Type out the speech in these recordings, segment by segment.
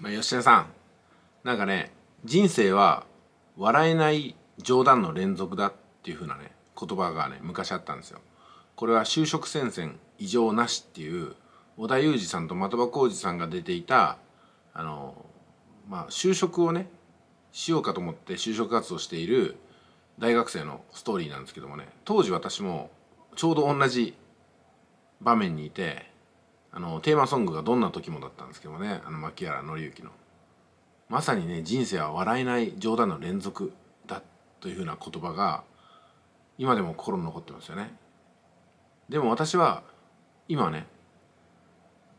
まあ、吉田さんなんかね人生は笑えない冗談の連続だっていう風なね言葉がね昔あったんですよこれは就職戦線異常なしっていう織田裕二さんと的場浩二さんが出ていたあのまあ就職をねしようかと思って就職活動している大学生のストーリーなんですけどもね当時私もちょうど同じ場面にいてあのテーマソングがどんな時もだったんですけどねあの牧原紀之のまさにね人生は笑えない冗談の連続だというふうな言葉が今でも心に残ってますよねでも私は今ね、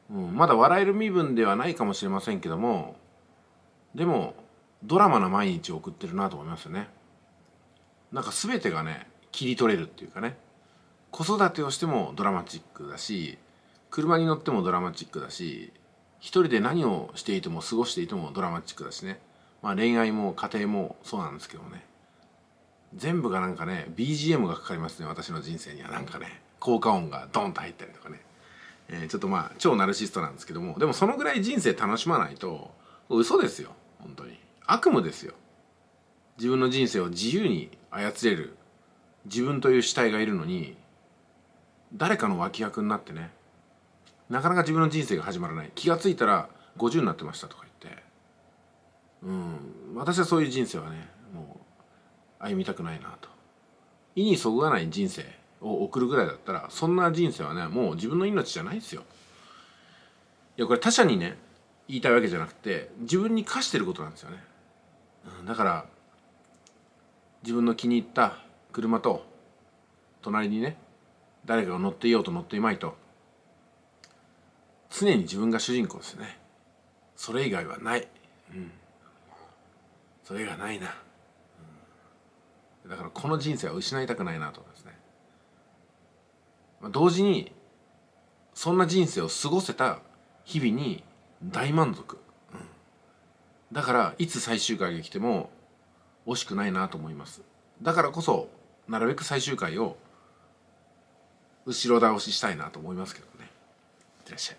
うん、まだ笑える身分ではないかもしれませんけどもでもドラマな毎日を送ってるなと思いますよねなんか全てがね切り取れるっていうかね子育てをしてもドラマチックだし車に乗ってもドラマチックだし一人で何をしていても過ごしていてもドラマチックだしね、まあ、恋愛も家庭もそうなんですけどね全部がなんかね BGM がかかりますね私の人生にはなんかね効果音がドンと入ったりとかね、えー、ちょっとまあ超ナルシストなんですけどもでもそのぐらい人生楽しまないと嘘ですよ本当に悪夢ですよ自分の人生を自由に操れる自分という主体がいるのに誰かの脇役になってねなかなか自分の人生が始まらない気が付いたら50になってましたとか言ってうん私はそういう人生はねもう歩みたくないなと意にそぐわない人生を送るぐらいだったらそんな人生はねもう自分の命じゃないですよいやこれ他者にね言いたいわけじゃなくて自分に課してることなんですよね、うん、だから自分の気に入った車と隣にね誰かが乗っていようと乗っていまいと常に自分が主人公ですねそれ以外はない、うん、それ以外ないな、うん、だからこの人生は失いたくないなと思いますね、まあ、同時にそんな人生を過ごせた日々に大満足、うん、だからいつ最終回が来ても惜しくないなと思いますだからこそなるべく最終回を後ろ倒ししたいなと思いますけどねいってらっしゃい